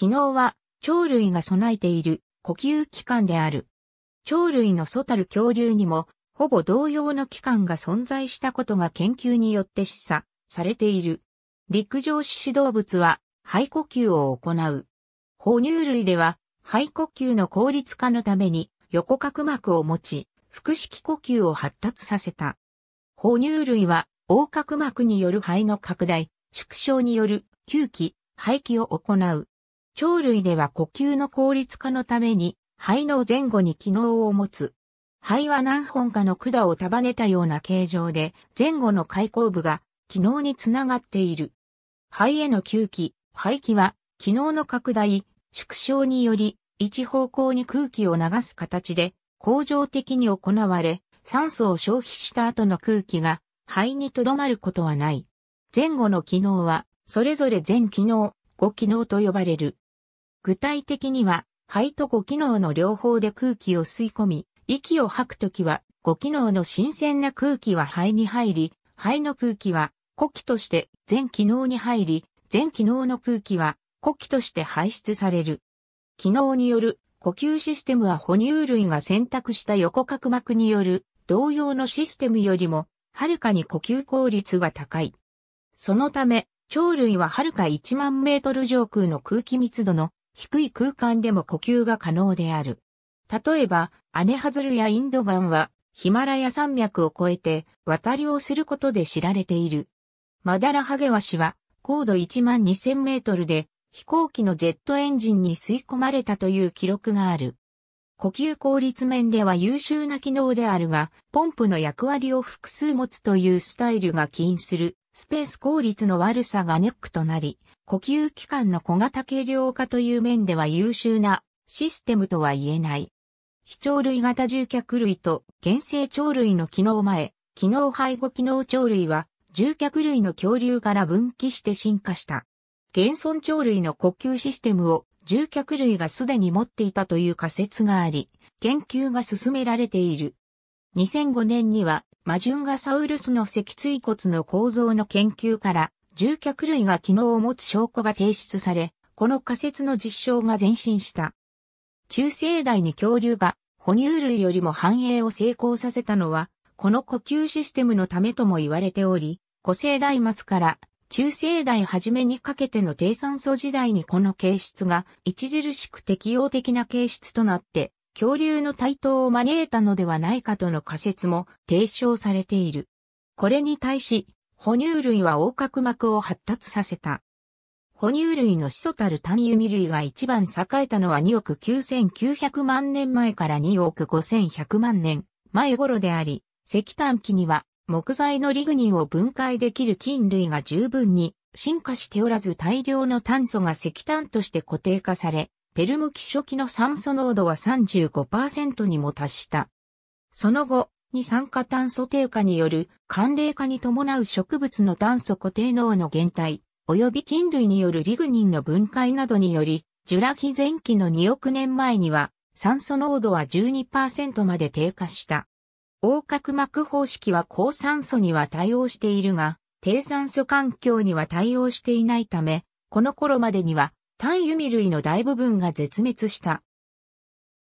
昨日は鳥類が備えている呼吸器官である。鳥類の祖たる恐竜にもほぼ同様の器官が存在したことが研究によって示唆されている。陸上四肢動物は肺呼吸を行う。哺乳類では肺呼吸の効率化のために横隔膜を持ち、腹式呼吸を発達させた。哺乳類は横隔膜による肺の拡大、縮小による吸気、排気を行う。鳥類では呼吸の効率化のために肺の前後に機能を持つ。肺は何本かの管を束ねたような形状で前後の開口部が機能につながっている。肺への吸気、排気は機能の拡大、縮小により一方向に空気を流す形で恒常的に行われ、酸素を消費した後の空気が肺に留まることはない。前後の機能はそれぞれ全機能、5機能と呼ばれる。具体的には、肺と5機能の両方で空気を吸い込み、息を吐くときは、5機能の新鮮な空気は肺に入り、肺の空気は呼気として全機能に入り、全機能の空気は呼気として排出される。機能による呼吸システムは哺乳類が選択した横隔膜による同様のシステムよりも、はるかに呼吸効率が高い。そのため、鳥類ははるか1万メートル上空の空気密度の低い空間でも呼吸が可能である。例えば、アネハズルやインドガンは、ヒマラヤ山脈を越えて渡りをすることで知られている。マダラハゲワシは、高度1万2000メートルで、飛行機のジェットエンジンに吸い込まれたという記録がある。呼吸効率面では優秀な機能であるが、ポンプの役割を複数持つというスタイルが起因するスペース効率の悪さがネックとなり、呼吸器官の小型軽量化という面では優秀なシステムとは言えない。非鳥類型獣脚類と原生鳥類の機能前、機能背後機能鳥類は獣脚類の恐竜から分岐して進化した。現存鳥類の呼吸システムを獣脚類がすでに持っていたという仮説があり、研究が進められている。2005年にはマジュンガサウルスの脊椎骨の構造の研究から、獣脚類が機能を持つ証拠が提出され、この仮説の実証が前進した。中生代に恐竜が哺乳類よりも繁栄を成功させたのは、この呼吸システムのためとも言われており、古生代末から中生代初めにかけての低酸素時代にこの形質が著しく適応的な形質となって、恐竜の台頭を招いたのではないかとの仮説も提唱されている。これに対し、哺乳類は横隔膜を発達させた。哺乳類の始祖たる単弓類が一番栄えたのは2億9900万年前から2億5100万年前頃であり、石炭期には木材のリグニンを分解できる菌類が十分に進化しておらず大量の炭素が石炭として固定化され、ペルム期初期の酸素濃度は35%にも達した。その後、二酸化炭素低下による寒冷化に伴う植物の炭素固定能の減退、及び菌類によるリグニンの分解などにより、ジュラ紀前期の2億年前には酸素濃度は12%まで低下した。横隔膜方式は高酸素には対応しているが、低酸素環境には対応していないため、この頃までには単弓類の大部分が絶滅した。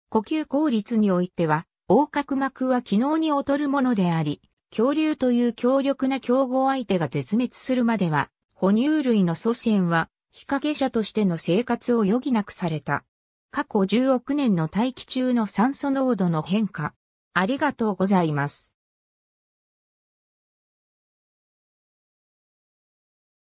呼吸効率においては、横隔膜は機能に劣るものであり、恐竜という強力な競合相手が絶滅するまでは、哺乳類の祖先は、日陰者としての生活を余儀なくされた。過去10億年の大気中の酸素濃度の変化。ありがとうございます。